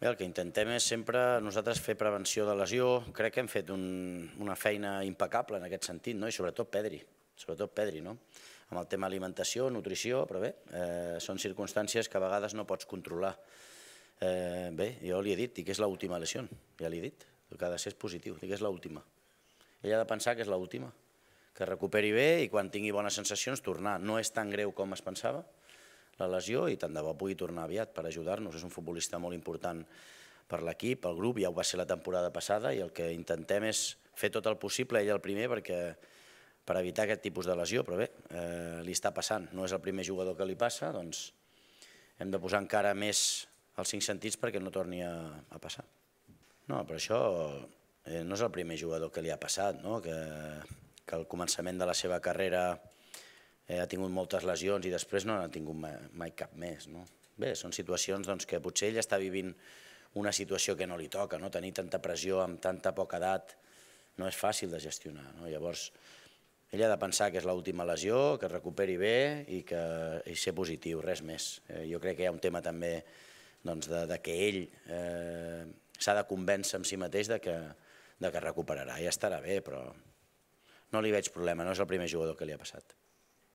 Bé, el que intentem és sempre nosaltres fer prevenció de lesió. Crec que hem fet un, una feina impecable en aquest sentit, no? i sobretot Pedri, sobretot Pedri, no? amb el tema alimentació, nutrició, però bé, eh, són circumstàncies que a vegades no pots controlar. Eh, bé, jo li he dit, dic que és l'última lesió, ja li he dit, que ha de ser positiu, dic que és l'última. Ell ha de pensar que és l'última, que recuperi bé i quan tingui bones sensacions tornar. No és tan greu com es pensava, la lesió i tant de bo pugui tornar aviat per ajudar-nos. És un futbolista molt important per l'equip, el grup, ja ho va ser la temporada passada i el que intentem és fer tot el possible, ell el primer, perquè per evitar aquest tipus de lesió, però bé, eh, li està passant, no és el primer jugador que li passa, doncs hem de posar encara més els cinc sentits perquè no torni a, a passar. No, però això eh, no és el primer jugador que li ha passat, no? que, que al començament de la seva carrera Eh, ha tingut moltes lesions i després no n'ha tingut mai, mai cap més. No? Bé, són situacions doncs, que potser ell està vivint una situació que no li toca, no? tenir tanta pressió amb tanta poca edat no és fàcil de gestionar. No? Llavors, ell ha de pensar que és l'última lesió, que es recuperi bé i que i ser positiu, res més. Eh, jo crec que hi ha un tema també doncs, de, de que ell eh, s'ha de convèncer amb si mateix de que, de que recuperarà i ja estarà bé, però no li veig problema, no és el primer jugador que li ha passat.